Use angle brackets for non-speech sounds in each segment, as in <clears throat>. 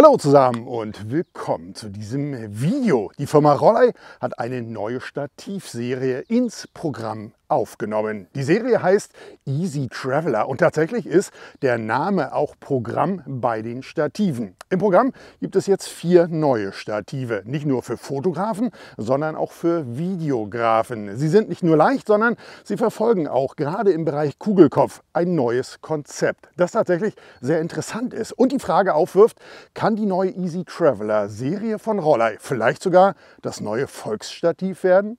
Hallo zusammen und willkommen zu diesem Video. Die Firma Rollei hat eine neue Stativserie ins Programm aufgenommen. Die Serie heißt Easy Traveler und tatsächlich ist der Name auch Programm bei den Stativen. Im Programm gibt es jetzt vier neue Stative, nicht nur für Fotografen, sondern auch für Videografen. Sie sind nicht nur leicht, sondern sie verfolgen auch gerade im Bereich Kugelkopf ein neues Konzept, das tatsächlich sehr interessant ist und die Frage aufwirft, kann die neue Easy Traveler Serie von Rollei vielleicht sogar das neue Volksstativ werden?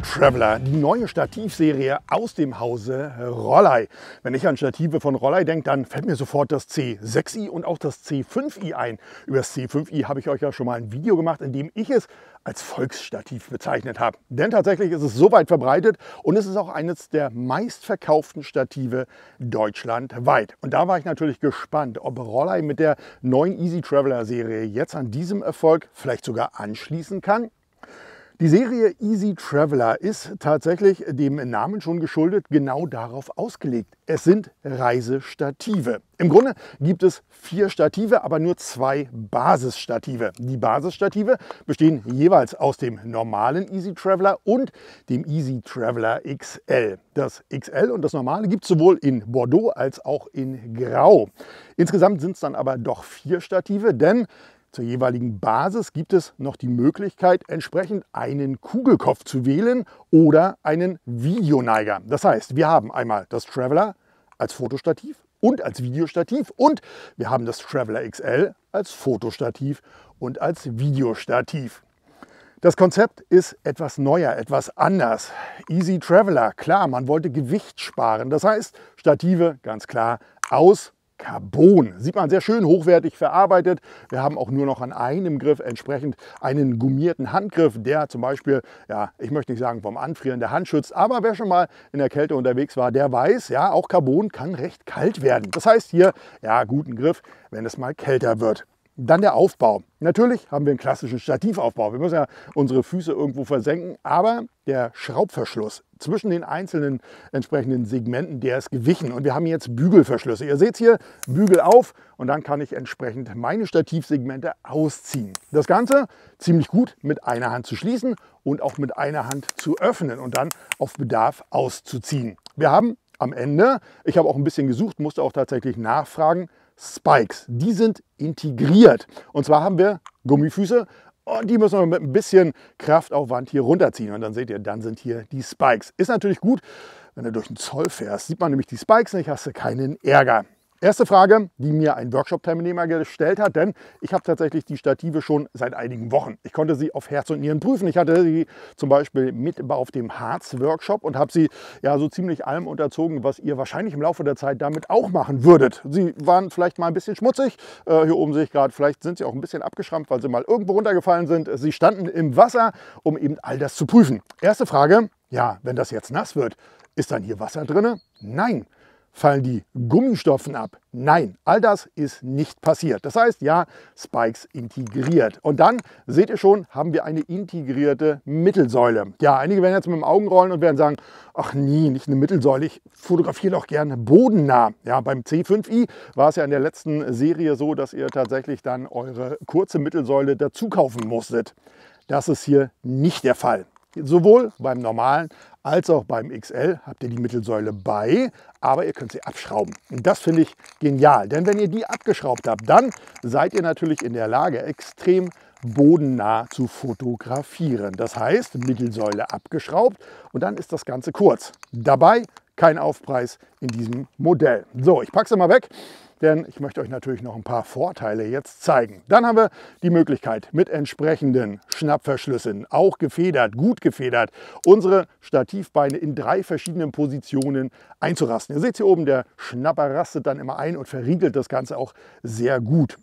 Traveler, die neue Stativserie aus dem Hause Rollei. Wenn ich an Stative von Rollei denke, dann fällt mir sofort das C6i und auch das C5i ein. Über das C5i habe ich euch ja schon mal ein Video gemacht, in dem ich es als Volksstativ bezeichnet habe. Denn tatsächlich ist es so weit verbreitet und es ist auch eines der meistverkauften Stative deutschlandweit. Und da war ich natürlich gespannt, ob Rollei mit der neuen Easy Traveler Serie jetzt an diesem Erfolg vielleicht sogar anschließen kann die Serie Easy Traveler ist tatsächlich dem Namen schon geschuldet genau darauf ausgelegt. Es sind Reisestative. Im Grunde gibt es vier Stative, aber nur zwei Basisstative. Die Basisstative bestehen jeweils aus dem normalen Easy Traveler und dem Easy Traveler XL. Das XL und das normale gibt es sowohl in Bordeaux als auch in Grau. Insgesamt sind es dann aber doch vier Stative, denn zur jeweiligen Basis gibt es noch die Möglichkeit, entsprechend einen Kugelkopf zu wählen oder einen Videoneiger. Das heißt, wir haben einmal das Traveler als Fotostativ und als Videostativ und wir haben das Traveler XL als Fotostativ und als Videostativ. Das Konzept ist etwas neuer, etwas anders. Easy Traveler, klar, man wollte Gewicht sparen. Das heißt, Stative, ganz klar, aus Carbon. Sieht man sehr schön hochwertig verarbeitet. Wir haben auch nur noch an einem Griff entsprechend einen gummierten Handgriff, der zum Beispiel, ja, ich möchte nicht sagen vom Anfrieren der Hand schützt, aber wer schon mal in der Kälte unterwegs war, der weiß, ja, auch Carbon kann recht kalt werden. Das heißt hier, ja, guten Griff, wenn es mal kälter wird. Dann der Aufbau. Natürlich haben wir einen klassischen Stativaufbau. Wir müssen ja unsere Füße irgendwo versenken, aber der Schraubverschluss zwischen den einzelnen entsprechenden Segmenten, der ist gewichen. Und wir haben jetzt Bügelverschlüsse. Ihr seht hier, Bügel auf und dann kann ich entsprechend meine Stativsegmente ausziehen. Das Ganze ziemlich gut mit einer Hand zu schließen und auch mit einer Hand zu öffnen und dann auf Bedarf auszuziehen. Wir haben am Ende, ich habe auch ein bisschen gesucht, musste auch tatsächlich nachfragen, Spikes. Die sind integriert. Und zwar haben wir Gummifüße und die müssen wir mit ein bisschen Kraftaufwand hier runterziehen. Und dann seht ihr, dann sind hier die Spikes. Ist natürlich gut, wenn du durch den Zoll fährst. Sieht man nämlich die Spikes nicht, hast du keinen Ärger. Erste Frage, die mir ein Workshop-Teilnehmer gestellt hat, denn ich habe tatsächlich die Stative schon seit einigen Wochen. Ich konnte sie auf Herz und Nieren prüfen. Ich hatte sie zum Beispiel mit auf dem Harz-Workshop und habe sie ja so ziemlich allem unterzogen, was ihr wahrscheinlich im Laufe der Zeit damit auch machen würdet. Sie waren vielleicht mal ein bisschen schmutzig. Äh, hier oben sehe ich gerade, vielleicht sind sie auch ein bisschen abgeschrammt, weil sie mal irgendwo runtergefallen sind. Sie standen im Wasser, um eben all das zu prüfen. Erste Frage, ja, wenn das jetzt nass wird, ist dann hier Wasser drin? Nein fallen die Gummistoffen ab. Nein, all das ist nicht passiert. Das heißt, ja, Spikes integriert. Und dann, seht ihr schon, haben wir eine integrierte Mittelsäule. Ja, einige werden jetzt mit dem Augen rollen und werden sagen, ach nee, nicht eine Mittelsäule, ich fotografiere doch gerne bodennah. Ja, beim C5i war es ja in der letzten Serie so, dass ihr tatsächlich dann eure kurze Mittelsäule dazu kaufen musstet. Das ist hier nicht der Fall. Sowohl beim normalen als auch beim XL habt ihr die Mittelsäule bei, aber ihr könnt sie abschrauben. Und das finde ich genial, denn wenn ihr die abgeschraubt habt, dann seid ihr natürlich in der Lage, extrem bodennah zu fotografieren. Das heißt, Mittelsäule abgeschraubt und dann ist das Ganze kurz. Dabei kein Aufpreis in diesem Modell. So, ich packe sie mal weg denn ich möchte euch natürlich noch ein paar Vorteile jetzt zeigen. Dann haben wir die Möglichkeit mit entsprechenden Schnappverschlüssen, auch gefedert, gut gefedert, unsere Stativbeine in drei verschiedenen Positionen einzurasten. Ihr seht hier oben, der Schnapper rastet dann immer ein und verriegelt das Ganze auch sehr gut.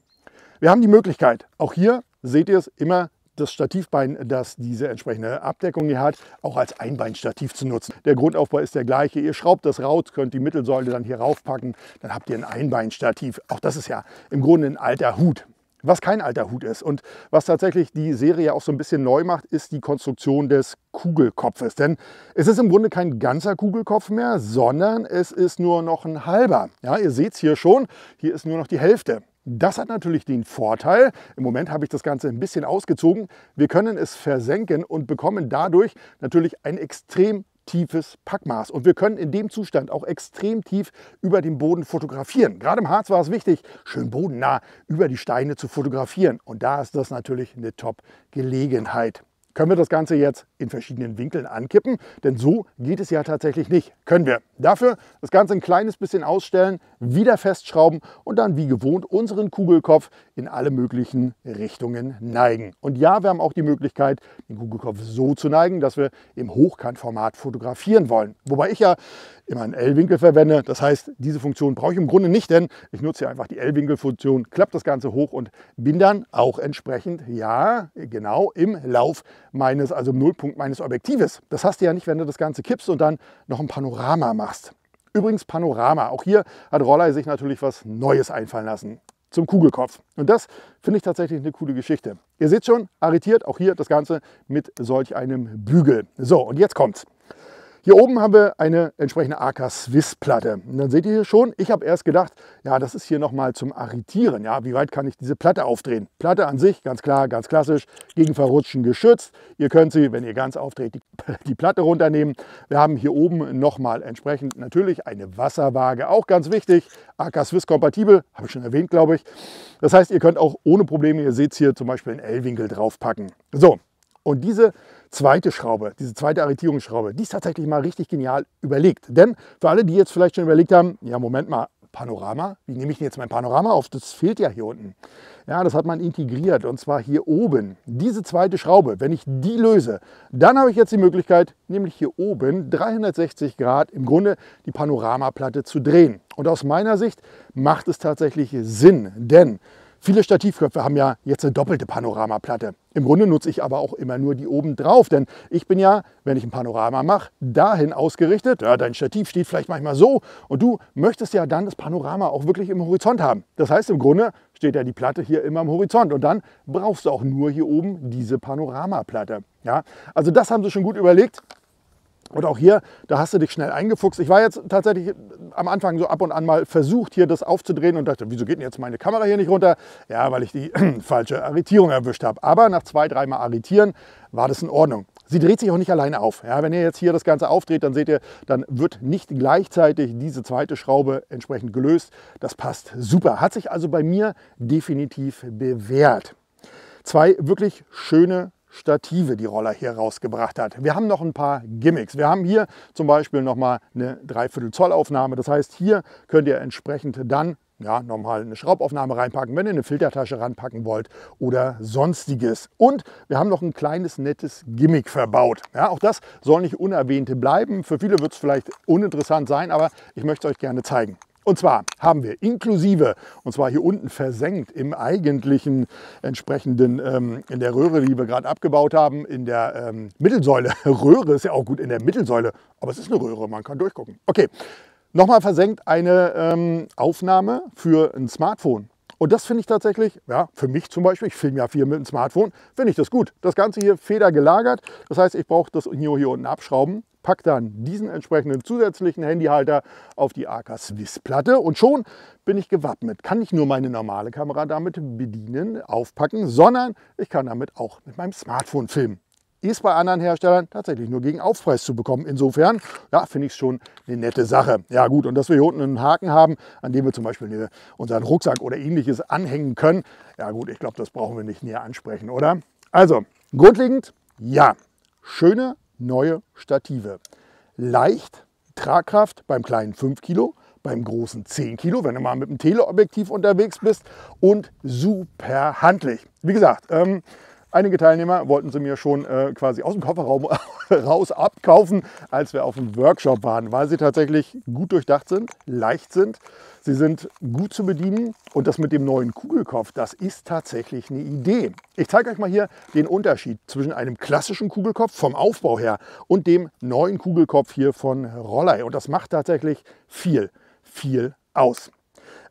Wir haben die Möglichkeit, auch hier seht ihr es, immer das Stativbein, das diese entsprechende Abdeckung hier hat, auch als Einbeinstativ zu nutzen. Der Grundaufbau ist der gleiche. Ihr schraubt das raus, könnt die Mittelsäule dann hier raufpacken, dann habt ihr ein Einbeinstativ. Auch das ist ja im Grunde ein alter Hut. Was kein alter Hut ist und was tatsächlich die Serie auch so ein bisschen neu macht, ist die Konstruktion des Kugelkopfes. Denn es ist im Grunde kein ganzer Kugelkopf mehr, sondern es ist nur noch ein halber. Ja, ihr seht es hier schon, hier ist nur noch die Hälfte. Das hat natürlich den Vorteil, im Moment habe ich das Ganze ein bisschen ausgezogen, wir können es versenken und bekommen dadurch natürlich ein extrem tiefes Packmaß. Und wir können in dem Zustand auch extrem tief über den Boden fotografieren. Gerade im Harz war es wichtig, schön bodennah über die Steine zu fotografieren. Und da ist das natürlich eine Top-Gelegenheit. Können wir das Ganze jetzt in verschiedenen Winkeln ankippen? Denn so geht es ja tatsächlich nicht. Können wir. Dafür das Ganze ein kleines bisschen ausstellen, wieder festschrauben und dann wie gewohnt unseren Kugelkopf in alle möglichen Richtungen neigen. Und ja, wir haben auch die Möglichkeit, den Kugelkopf so zu neigen, dass wir im Hochkantformat fotografieren wollen. Wobei ich ja immer einen L-Winkel verwende. Das heißt, diese Funktion brauche ich im Grunde nicht, denn ich nutze hier einfach die L-Winkel-Funktion, klappe das Ganze hoch und bin dann auch entsprechend, ja, genau im Lauf meines, also im Nullpunkt meines Objektives. Das hast du ja nicht, wenn du das Ganze kippst und dann noch ein Panorama machst machst. Übrigens Panorama. Auch hier hat Rollei sich natürlich was Neues einfallen lassen zum Kugelkopf. Und das finde ich tatsächlich eine coole Geschichte. Ihr seht schon, arretiert auch hier das Ganze mit solch einem Bügel. So, und jetzt kommt's. Hier oben haben wir eine entsprechende AK Swiss Platte. Und dann seht ihr hier schon, ich habe erst gedacht, ja, das ist hier nochmal zum Arretieren. Ja, wie weit kann ich diese Platte aufdrehen? Platte an sich, ganz klar, ganz klassisch, gegen Verrutschen geschützt. Ihr könnt sie, wenn ihr ganz aufdreht, die, <laughs> die Platte runternehmen. Wir haben hier oben nochmal entsprechend natürlich eine Wasserwaage, auch ganz wichtig. AK Swiss kompatibel, habe ich schon erwähnt, glaube ich. Das heißt, ihr könnt auch ohne Probleme, ihr seht es hier zum Beispiel einen L-Winkel draufpacken. So, und diese zweite Schraube, diese zweite Arretierungsschraube, die ist tatsächlich mal richtig genial überlegt. Denn für alle, die jetzt vielleicht schon überlegt haben, ja Moment mal, Panorama, wie nehme ich denn jetzt mein Panorama auf? Das fehlt ja hier unten. Ja, das hat man integriert und zwar hier oben. Diese zweite Schraube, wenn ich die löse, dann habe ich jetzt die Möglichkeit, nämlich hier oben 360 Grad im Grunde die Panoramaplatte zu drehen. Und aus meiner Sicht macht es tatsächlich Sinn, denn Viele Stativköpfe haben ja jetzt eine doppelte Panoramaplatte. Im Grunde nutze ich aber auch immer nur die oben drauf, denn ich bin ja, wenn ich ein Panorama mache, dahin ausgerichtet. Ja, dein Stativ steht vielleicht manchmal so und du möchtest ja dann das Panorama auch wirklich im Horizont haben. Das heißt, im Grunde steht ja die Platte hier immer am Horizont und dann brauchst du auch nur hier oben diese Panoramaplatte. Ja, also das haben sie schon gut überlegt. Und auch hier, da hast du dich schnell eingefuchst. Ich war jetzt tatsächlich am Anfang so ab und an mal versucht, hier das aufzudrehen und dachte, wieso geht denn jetzt meine Kamera hier nicht runter? Ja, weil ich die <clears throat> falsche Arretierung erwischt habe. Aber nach zwei, dreimal Arretieren war das in Ordnung. Sie dreht sich auch nicht alleine auf. Ja, wenn ihr jetzt hier das Ganze aufdreht, dann seht ihr, dann wird nicht gleichzeitig diese zweite Schraube entsprechend gelöst. Das passt super. Hat sich also bei mir definitiv bewährt. Zwei wirklich schöne Stative die Roller hier rausgebracht hat. Wir haben noch ein paar Gimmicks. Wir haben hier zum Beispiel nochmal eine Dreiviertel Zoll Aufnahme. Das heißt, hier könnt ihr entsprechend dann ja, nochmal eine Schraubaufnahme reinpacken, wenn ihr eine Filtertasche ranpacken wollt oder sonstiges. Und wir haben noch ein kleines nettes Gimmick verbaut. Ja, auch das soll nicht unerwähnt bleiben. Für viele wird es vielleicht uninteressant sein, aber ich möchte es euch gerne zeigen. Und zwar haben wir inklusive, und zwar hier unten versenkt im eigentlichen entsprechenden, ähm, in der Röhre, die wir gerade abgebaut haben, in der ähm, Mittelsäule. <laughs> Röhre ist ja auch gut in der Mittelsäule, aber es ist eine Röhre, man kann durchgucken. Okay, nochmal versenkt eine ähm, Aufnahme für ein Smartphone. Und das finde ich tatsächlich, ja, für mich zum Beispiel, ich filme ja viel mit dem Smartphone, finde ich das gut. Das Ganze hier federgelagert, das heißt, ich brauche das Neo hier unten abschrauben, packe dann diesen entsprechenden zusätzlichen Handyhalter auf die AK Swiss Platte und schon bin ich gewappnet. Kann nicht nur meine normale Kamera damit bedienen, aufpacken, sondern ich kann damit auch mit meinem Smartphone filmen ist bei anderen Herstellern tatsächlich nur gegen Aufpreis zu bekommen. Insofern ja, finde ich es schon eine nette Sache. Ja gut, und dass wir hier unten einen Haken haben, an dem wir zum Beispiel unseren Rucksack oder ähnliches anhängen können. Ja gut, ich glaube, das brauchen wir nicht näher ansprechen, oder? Also, grundlegend, ja, schöne neue Stative. Leicht, Tragkraft beim kleinen 5 Kilo, beim großen 10 Kilo, wenn du mal mit einem Teleobjektiv unterwegs bist und super handlich. Wie gesagt, ähm, Einige Teilnehmer wollten sie mir schon äh, quasi aus dem Kofferraum <laughs> raus abkaufen, als wir auf dem Workshop waren, weil sie tatsächlich gut durchdacht sind, leicht sind, sie sind gut zu bedienen und das mit dem neuen Kugelkopf, das ist tatsächlich eine Idee. Ich zeige euch mal hier den Unterschied zwischen einem klassischen Kugelkopf vom Aufbau her und dem neuen Kugelkopf hier von Rollei und das macht tatsächlich viel, viel aus.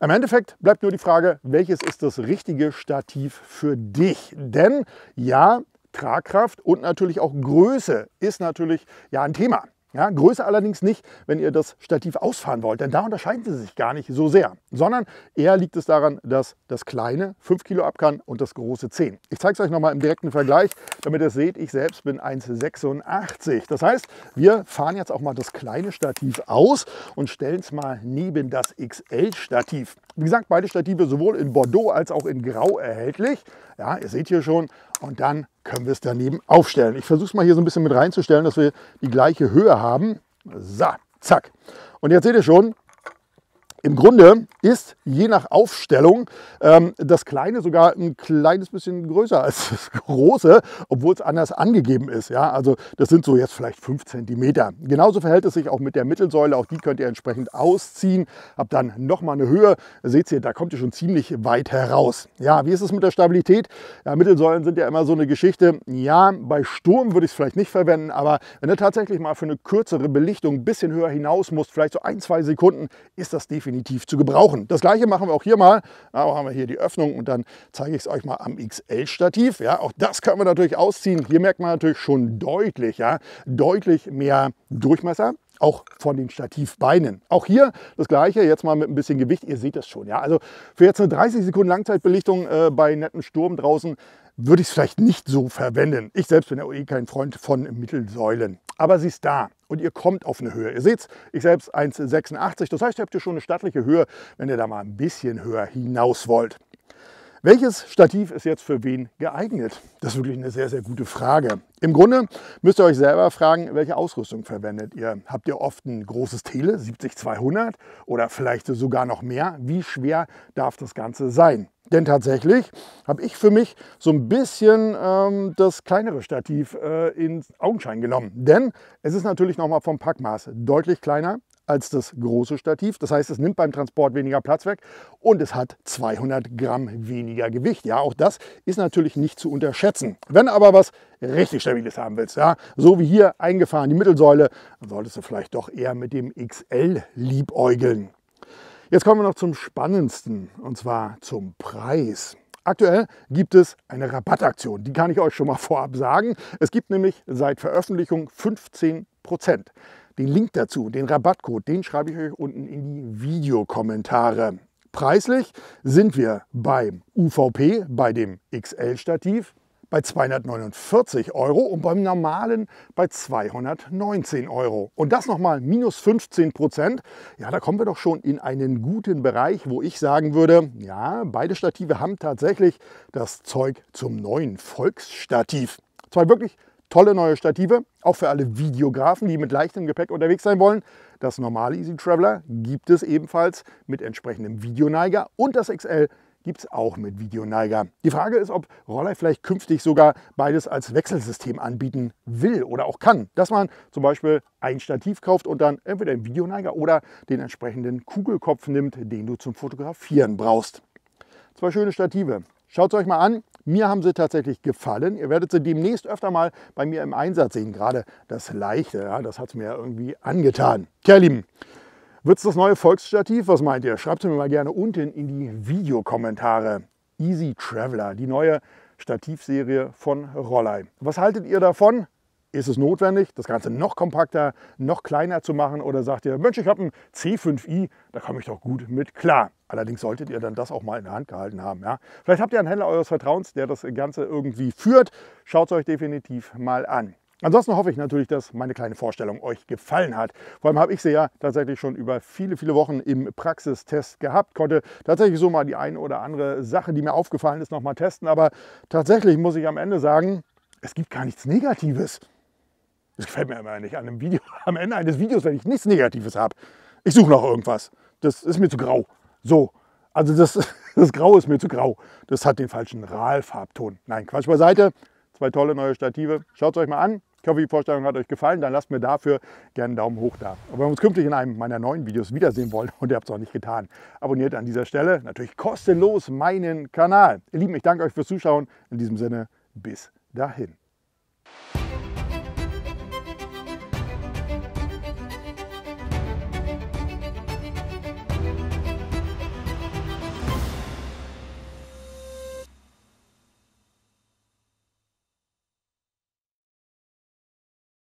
Im Endeffekt bleibt nur die Frage, welches ist das richtige Stativ für dich? Denn ja, Tragkraft und natürlich auch Größe ist natürlich ja ein Thema. Ja, Größe allerdings nicht, wenn ihr das Stativ ausfahren wollt, denn da unterscheiden sie sich gar nicht so sehr, sondern eher liegt es daran, dass das kleine 5 Kilo ab kann und das große 10. Ich zeige es euch nochmal im direkten Vergleich, damit ihr es seht, ich selbst bin 1,86. Das heißt, wir fahren jetzt auch mal das kleine Stativ aus und stellen es mal neben das XL-Stativ. Wie gesagt, beide Stative sowohl in Bordeaux als auch in Grau erhältlich. Ja, ihr seht hier schon. Und dann können wir es daneben aufstellen. Ich versuche es mal hier so ein bisschen mit reinzustellen, dass wir die gleiche Höhe haben. So, zack. Und jetzt seht ihr schon, im Grunde ist je nach Aufstellung ähm, das Kleine sogar ein kleines bisschen größer als das Große, obwohl es anders angegeben ist. Ja? Also das sind so jetzt vielleicht fünf Zentimeter. Genauso verhält es sich auch mit der Mittelsäule. Auch die könnt ihr entsprechend ausziehen. Habt dann nochmal eine Höhe. Seht ihr, da kommt ihr schon ziemlich weit heraus. Ja, wie ist es mit der Stabilität? Ja, Mittelsäulen sind ja immer so eine Geschichte. Ja, bei Sturm würde ich es vielleicht nicht verwenden, aber wenn ihr tatsächlich mal für eine kürzere Belichtung ein bisschen höher hinaus musst, vielleicht so ein, zwei Sekunden, ist das definitiv definitiv zu gebrauchen. Das gleiche machen wir auch hier mal. Da haben wir hier die Öffnung und dann zeige ich es euch mal am XL-Stativ. Ja, auch das können wir natürlich ausziehen. Hier merkt man natürlich schon deutlich, ja, deutlich mehr Durchmesser auch von den Stativbeinen. Auch hier das gleiche, jetzt mal mit ein bisschen Gewicht, ihr seht das schon. Ja? Also für jetzt eine 30 Sekunden Langzeitbelichtung äh, bei netten Sturm draußen würde ich es vielleicht nicht so verwenden. Ich selbst bin ja eh kein Freund von Mittelsäulen. Aber sie ist da und ihr kommt auf eine Höhe. Ihr seht es, ich selbst 1,86. Das heißt, ihr habt hier schon eine stattliche Höhe, wenn ihr da mal ein bisschen höher hinaus wollt. Welches Stativ ist jetzt für wen geeignet? Das ist wirklich eine sehr, sehr gute Frage. Im Grunde müsst ihr euch selber fragen, welche Ausrüstung verwendet ihr. Habt ihr oft ein großes Tele, 70-200 oder vielleicht sogar noch mehr? Wie schwer darf das Ganze sein? Denn tatsächlich habe ich für mich so ein bisschen ähm, das kleinere Stativ äh, in Augenschein genommen. Denn es ist natürlich nochmal vom Packmaß deutlich kleiner als das große Stativ. Das heißt, es nimmt beim Transport weniger Platz weg und es hat 200 Gramm weniger Gewicht. Ja, auch das ist natürlich nicht zu unterschätzen. Wenn aber was richtig Stabiles haben willst, ja, so wie hier eingefahren die Mittelsäule, solltest du vielleicht doch eher mit dem XL liebäugeln. Jetzt kommen wir noch zum Spannendsten und zwar zum Preis. Aktuell gibt es eine Rabattaktion, die kann ich euch schon mal <laughs> vorab sagen. Es gibt nämlich seit Veröffentlichung 15 Prozent. Den Link dazu, den Rabattcode, den schreibe ich euch unten in die Videokommentare. Preislich sind wir beim UVP, bei dem XL-Stativ, bei 249 Euro und beim normalen bei 219 Euro. Und das nochmal minus 15 Prozent. Ja, da kommen wir doch schon in einen guten Bereich, wo ich sagen würde, ja, beide Stative haben tatsächlich das Zeug zum neuen Volksstativ. Zwei wirklich tolle neue Stative. Auch für alle Videografen, die mit leichtem Gepäck unterwegs sein wollen, das normale Easy Traveler gibt es ebenfalls mit entsprechendem Videoneiger und das XL gibt es auch mit Videoneiger. Die Frage ist, ob Rollei vielleicht künftig sogar beides als Wechselsystem anbieten will oder auch kann. Dass man zum Beispiel ein Stativ kauft und dann entweder einen Videoneiger oder den entsprechenden Kugelkopf nimmt, den du zum Fotografieren brauchst. Zwei schöne Stative. Schaut es euch mal an. Mir haben sie tatsächlich gefallen. Ihr werdet sie demnächst öfter mal bei mir im Einsatz sehen. Gerade das Leichte, ja, das hat es mir irgendwie angetan. Tja, ihr Lieben, wird es das neue Volksstativ? Was meint ihr? Schreibt es mir mal gerne unten in die Videokommentare. Easy Traveler, die neue Stativserie von Rollei. Was haltet ihr davon? ist es notwendig, das Ganze noch kompakter, noch kleiner zu machen oder sagt ihr, Mensch, ich habe einen C5i, da komme ich doch gut mit klar. Allerdings solltet ihr dann das auch mal in der Hand gehalten haben. Ja? Vielleicht habt ihr einen Händler eures Vertrauens, der das Ganze irgendwie führt. Schaut es euch definitiv mal an. Ansonsten hoffe ich natürlich, dass meine kleine Vorstellung euch gefallen hat. Vor allem habe ich sie ja tatsächlich schon über viele, viele Wochen im Praxistest gehabt, konnte tatsächlich so mal die eine oder andere Sache, die mir aufgefallen ist, nochmal testen. Aber tatsächlich muss ich am Ende sagen, es gibt gar nichts Negatives. Das gefällt mir immer nicht. An einem Video, <laughs> am Ende eines Videos, wenn ich nichts Negatives habe, ich suche noch irgendwas. Das ist mir zu grau. So, also das, <laughs> das Grau ist mir zu grau. Das hat den falschen ral Nein, Quatsch beiseite. Zwei tolle neue Stative. Schaut es euch mal an. Ich hoffe, die Vorstellung hat euch gefallen. Dann lasst mir dafür gerne einen Daumen hoch da. Und wenn wir uns künftig in einem meiner neuen Videos wiedersehen wollen <laughs> und ihr habt es noch nicht getan, abonniert an dieser Stelle natürlich kostenlos meinen Kanal. Ihr Lieben, ich danke euch fürs Zuschauen. In diesem Sinne, bis dahin.